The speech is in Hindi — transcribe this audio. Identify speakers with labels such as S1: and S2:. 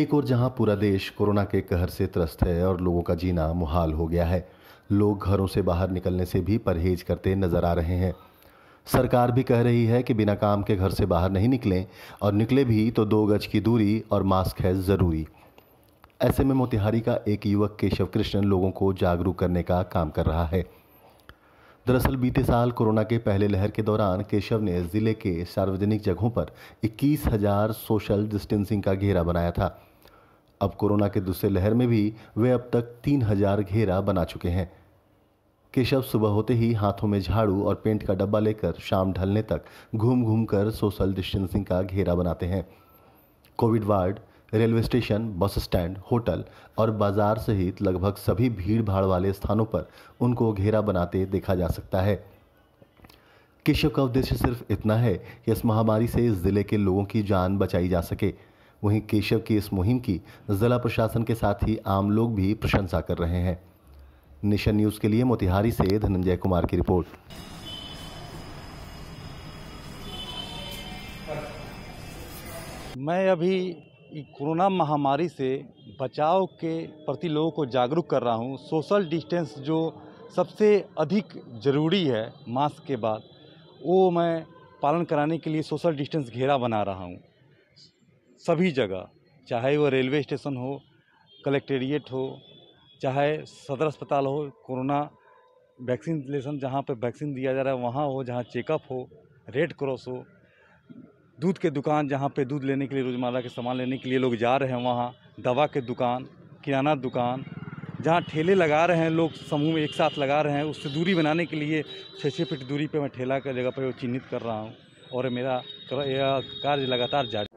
S1: एक और जहां पूरा देश कोरोना के कहर से त्रस्त है और लोगों का जीना मुहाल हो गया है लोग घरों से बाहर निकलने से भी परहेज करते नजर आ रहे हैं सरकार भी कह रही है कि बिना काम के घर से बाहर नहीं निकलें और निकले भी तो दो गज की दूरी और मास्क है ज़रूरी ऐसे में मोतिहारी का एक युवक केशव कृष्ण लोगों को जागरूक करने का काम कर रहा है दरअसल बीते साल कोरोना के पहले लहर के दौरान केशव ने जिले के सार्वजनिक जगहों पर इक्कीस हजार सोशल डिस्टेंसिंग का घेरा बनाया था अब कोरोना के दूसरे लहर में भी वे अब तक तीन हजार घेरा बना चुके हैं केशव सुबह होते ही हाथों में झाड़ू और पेंट का डब्बा लेकर शाम ढलने तक घूम घूम कर सोशल डिस्टेंसिंग का घेरा बनाते हैं Covid ward railway station bus stand hotel और बाजार सहित लगभग सभी भीड़ भाड़ वाले स्थानों पर उनको घेरा बनाते देखा जा सकता है केशव का उद्देश्य सिर्फ इतना है कि इस महामारी से ज़िले के लोगों की जान बचाई जा सके वहीं केशव की इस मुहिम की ज़िला प्रशासन के साथ ही आम लोग भी प्रशंसा कर रहे हैं निशन न्यूज़ के लिए मोतिहारी से धनंजय कुमार की रिपोर्ट
S2: मैं अभी कोरोना महामारी से बचाव के प्रति लोगों को जागरूक कर रहा हूँ सोशल डिस्टेंस जो सबसे अधिक ज़रूरी है मास्क के बाद वो मैं पालन कराने के लिए सोशल डिस्टेंस घेरा बना रहा हूँ सभी जगह चाहे वो रेलवे स्टेशन हो कलेक्ट्रेट हो चाहे सदर अस्पताल हो कोरोना वैक्सीन लेसन जहाँ पे वैक्सीन दिया जा रहा है वहाँ हो जहाँ चेकअप हो रेड क्रॉस हो दूध के दुकान जहाँ पे दूध लेने के लिए रोज़मर्रा के सामान लेने के लिए लोग जा रहे हैं वहाँ दवा के दुकान किराना दुकान जहाँ ठेले लगा रहे हैं लोग समूह में एक साथ लगा रहे हैं उससे दूरी बनाने के लिए छः छः फीट दूरी पे मैं ठेला का जगह पर चिन्हित कर रहा हूँ और मेरा कार्य लगातार जारी